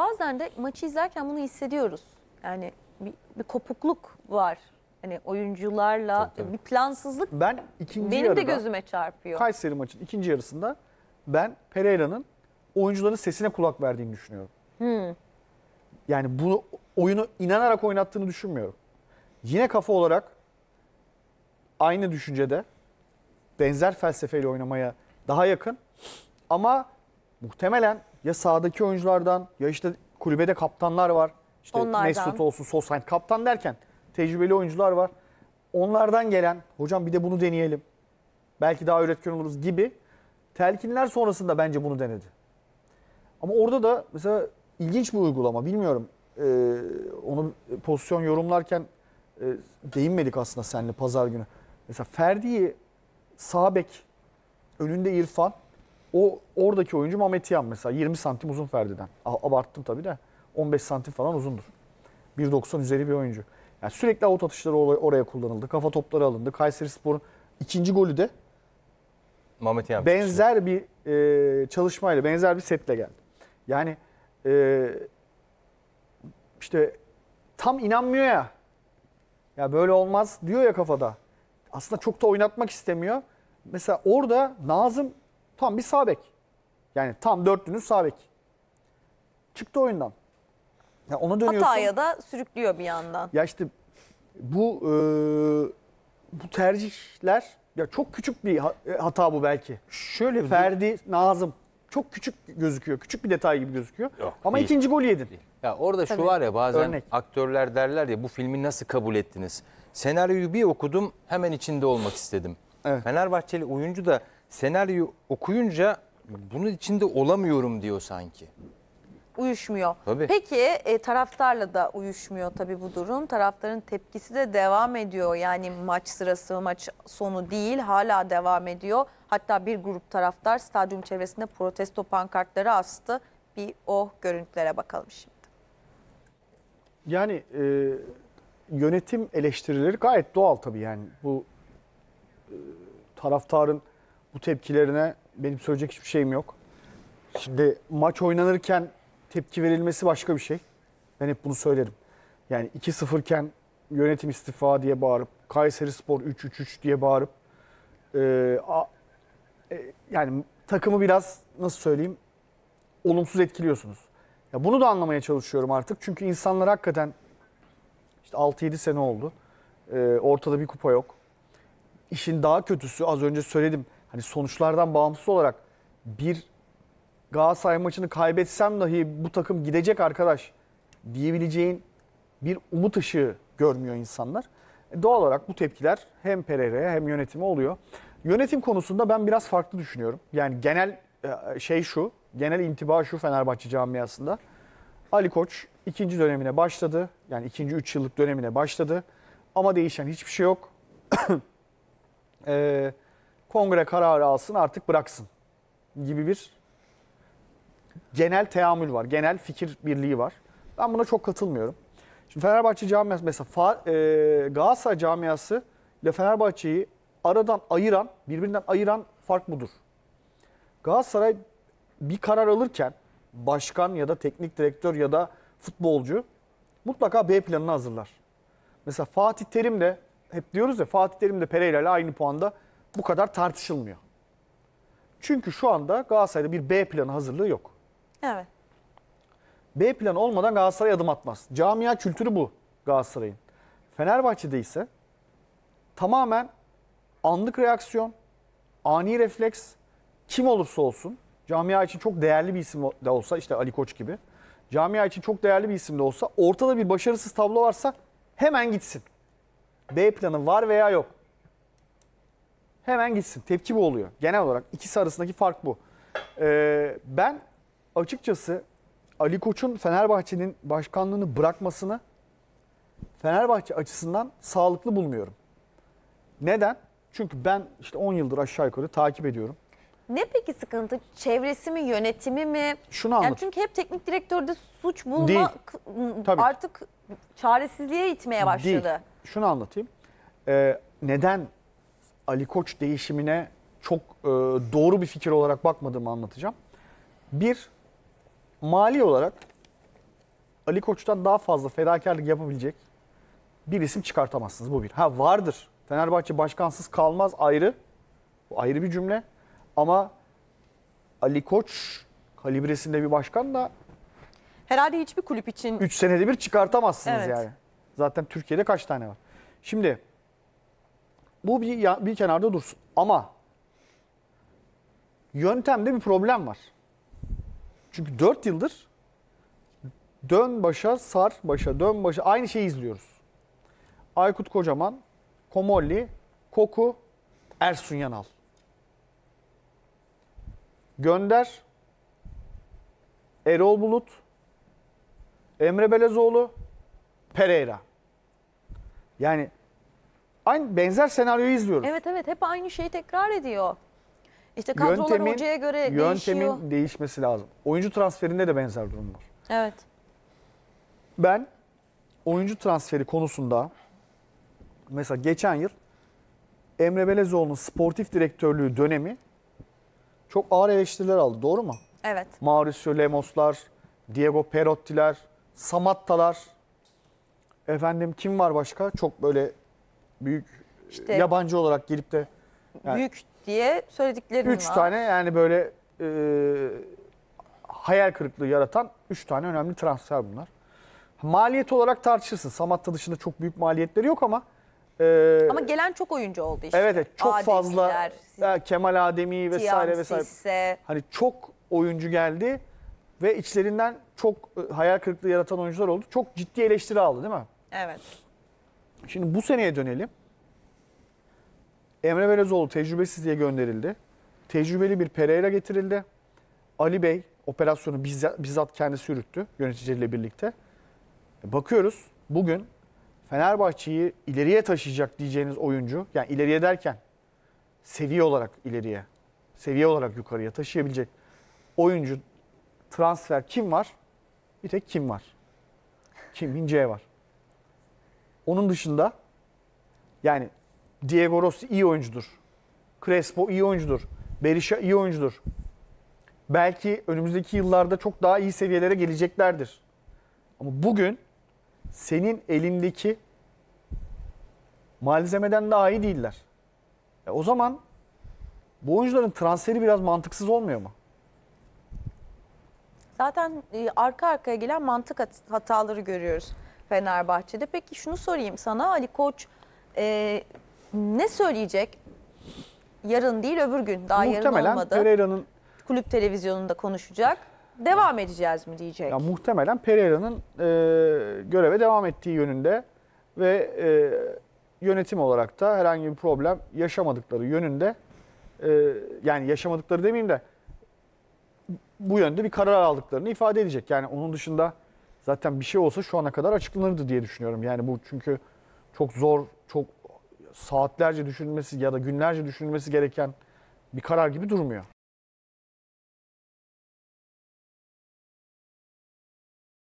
Bazen de maçı izlerken bunu hissediyoruz. Yani bir, bir kopukluk var. Hani oyuncularla tabii, bir plansızlık ben ikinci benim yarıda, de gözüme çarpıyor. Kayseri maçın ikinci yarısında ben Pereira'nın oyuncuların sesine kulak verdiğini düşünüyorum. Hmm. Yani bunu oyunu inanarak oynattığını düşünmüyorum. Yine kafa olarak aynı düşüncede benzer felsefeyle oynamaya daha yakın ama muhtemelen ya sağdaki oyunculardan ya işte kulübede kaptanlar var. İşte Onlardan. Mesut olsun, Sosayn kaptan derken tecrübeli oyuncular var. Onlardan gelen hocam bir de bunu deneyelim. Belki daha üretken oluruz gibi telkinler sonrasında bence bunu denedi. Ama orada da mesela ilginç bir uygulama bilmiyorum. Ee, onu pozisyon yorumlarken e, değinmedik aslında seninle pazar günü. Mesela Ferdi'yi sağ bek önünde İrfan o oradaki oyuncu Mametyan mesela 20 santim uzun Ferdi'den. Abarttım tabii de 15 santim falan uzundur. 1.90 üzeri bir oyuncu. Yani sürekli avut atışları oraya kullanıldı. Kafa topları alındı. Kayseri Spor'un ikinci golü de Mehmet Yan benzer bir e, çalışmayla, benzer bir setle geldi. Yani e, işte tam inanmıyor ya. Ya böyle olmaz diyor ya kafada. Aslında çok da oynatmak istemiyor. Mesela orada Nazım Tam bir sağ bek. Yani tam dörtlünün sağ bek. Çıktı oyundan. Ya ona dönüyorsun. Hataya da sürüklüyor bir yandan. Ya işte bu e, bu tercihler ya çok küçük bir e, hata bu belki. Şöyle bir Ferdi, Nazım çok küçük gözüküyor. Küçük bir detay gibi gözüküyor. Yok, Ama değil. ikinci golü yedin. Ya orada Tabii. şu var ya bazen Örnek. aktörler derler ya bu filmi nasıl kabul ettiniz? Senaryoyu bir okudum hemen içinde olmak istedim. Evet. Fenerbahçeli oyuncu da senaryo okuyunca bunun içinde olamıyorum diyor sanki. Uyuşmuyor. Tabii. Peki e, taraftarla da uyuşmuyor tabii bu durum. Taraftarın tepkisi de devam ediyor. Yani maç sırası, maç sonu değil hala devam ediyor. Hatta bir grup taraftar stadyum çevresinde protesto pankartları astı. Bir o görüntülere bakalım şimdi. Yani e, yönetim eleştirileri gayet doğal tabii yani. Bu e, taraftarın bu tepkilerine benim söyleyecek hiçbir şeyim yok. Şimdi maç oynanırken tepki verilmesi başka bir şey. Ben hep bunu söylerim. Yani 2-0 iken yönetim istifa diye bağırıp, Kayseri Spor 3-3-3 diye bağırıp, e, a, e, yani takımı biraz nasıl söyleyeyim, olumsuz etkiliyorsunuz. Ya bunu da anlamaya çalışıyorum artık. Çünkü insanlar hakikaten işte 6-7 sene oldu. E, ortada bir kupa yok. İşin daha kötüsü az önce söyledim hani sonuçlardan bağımsız olarak bir Galatasaray maçını kaybetsem dahi bu takım gidecek arkadaş diyebileceğin bir umut ışığı görmüyor insanlar. E, doğal olarak bu tepkiler hem Pereira'ya hem yönetime oluyor. Yönetim konusunda ben biraz farklı düşünüyorum. Yani genel e, şey şu, genel intiba şu Fenerbahçe camiasında. Ali Koç ikinci dönemine başladı. Yani ikinci üç yıllık dönemine başladı. Ama değişen hiçbir şey yok. Eee kongre kararı alsın artık bıraksın gibi bir genel teamül var. Genel fikir birliği var. Ben buna çok katılmıyorum. Şimdi Fenerbahçe camiası mesela Fa, e, Galatasaray camiası ile Fenerbahçe'yi aradan ayıran, birbirinden ayıran fark budur. Galatasaray bir karar alırken başkan ya da teknik direktör ya da futbolcu mutlaka B planını hazırlar. Mesela Fatih Terim de hep diyoruz ya Fatih Terim de Pereira ile aynı puanda bu kadar tartışılmıyor. Çünkü şu anda Galatasaray'da bir B planı hazırlığı yok. Evet. B planı olmadan Galatasaray adım atmaz. Camia kültürü bu Galatasaray'ın. Fenerbahçe'de ise tamamen anlık reaksiyon, ani refleks kim olursa olsun camia için çok değerli bir isim de olsa işte Ali Koç gibi camia için çok değerli bir isim de olsa ortada bir başarısız tablo varsa hemen gitsin. B planı var veya yok. Hemen gitsin. Tepki bu oluyor. Genel olarak ikisi arasındaki fark bu. Ee, ben açıkçası Ali Koç'un Fenerbahçe'nin başkanlığını bırakmasını Fenerbahçe açısından sağlıklı bulmuyorum. Neden? Çünkü ben işte 10 yıldır aşağı yukarı takip ediyorum. Ne peki sıkıntı? Çevresi mi, yönetimi mi? Şunu anlat. Yani çünkü hep teknik direktörde suç bulma Değil. Tabii. artık çaresizliğe itmeye başladı. Değil. Şunu anlatayım. Ee, neden Ali Koç değişimine çok e, doğru bir fikir olarak bakmadığımı anlatacağım. Bir, mali olarak Ali Koç'tan daha fazla fedakarlık yapabilecek bir isim çıkartamazsınız. Bu bir. Ha vardır. Fenerbahçe başkansız kalmaz ayrı. Bu ayrı bir cümle. Ama Ali Koç kalibresinde bir başkan da herhalde hiçbir kulüp için 3 senede bir çıkartamazsınız evet. yani. Zaten Türkiye'de kaç tane var? Şimdi bu bir, ya- bir kenarda dursun. Ama yöntemde bir problem var. Çünkü 4 yıldır dön başa, sar başa, dön başa aynı şeyi izliyoruz. Aykut Kocaman, Komolli, Koku, Ersun Yanal. Gönder, Erol Bulut, Emre Belezoğlu, Pereira. Yani Aynı benzer senaryoyu izliyoruz. Evet evet hep aynı şeyi tekrar ediyor. İşte kadrolar yöntemin, hocaya göre yöntemin değişiyor. Yöntemin değişmesi lazım. Oyuncu transferinde de benzer durum var. Evet. Ben oyuncu transferi konusunda mesela geçen yıl Emre Belezoğlu'nun sportif direktörlüğü dönemi çok ağır eleştiriler aldı. Doğru mu? Evet. Mauricio Lemos'lar, Diego Perotti'ler, Samatta'lar. Efendim kim var başka? Çok böyle büyük İşte- yabancı olarak gelip de Yani- Büyük diye söylediklerim üç var. tane yani böyle e, hayal kırıklığı yaratan üç tane önemli transfer bunlar. Maliyet olarak tartışırsın. Samatta dışında çok büyük maliyetleri yok ama e, Ama gelen çok oyuncu oldu işte. evet, evet çok fazla Ademiler, Kemal Ademi vesaire vesaire. Sisse. Hani çok oyuncu geldi ve içlerinden çok e, hayal kırıklığı yaratan oyuncular oldu. Çok ciddi eleştiri aldı değil mi? Evet. Şimdi bu seneye dönelim. Emre Belezoğlu diye gönderildi. Tecrübeli bir Pereira getirildi. Ali Bey operasyonu bizzat, bizzat kendisi yürüttü yöneticileriyle birlikte. E, bakıyoruz bugün Fenerbahçe'yi ileriye taşıyacak diyeceğiniz oyuncu, yani ileriye derken seviye olarak ileriye, seviye olarak yukarıya taşıyabilecek oyuncu transfer kim var? Bir tek kim var? Kim Min var. Onun dışında yani Diego Rossi iyi oyuncudur. Crespo iyi oyuncudur. Berisha iyi oyuncudur. Belki önümüzdeki yıllarda çok daha iyi seviyelere geleceklerdir. Ama bugün senin elindeki malzemeden daha iyi değiller. E o zaman bu oyuncuların transferi biraz mantıksız olmuyor mu? Zaten e, arka arkaya gelen mantık hataları görüyoruz. Fenerbahçe'de. Peki şunu sorayım sana Ali Koç e, ne söyleyecek? Yarın değil öbür gün daha Muhtemelen yarın olmadı. Pereira'nın kulüp televizyonunda konuşacak. Devam edeceğiz mi diyecek? Ya muhtemelen Pereira'nın e, göreve devam ettiği yönünde ve e, yönetim olarak da herhangi bir problem yaşamadıkları yönünde e, yani yaşamadıkları demeyeyim de bu yönde bir karar aldıklarını ifade edecek. Yani onun dışında Zaten bir şey olsa şu ana kadar açıklanırdı diye düşünüyorum. Yani bu çünkü çok zor, çok saatlerce düşünülmesi ya da günlerce düşünülmesi gereken bir karar gibi durmuyor.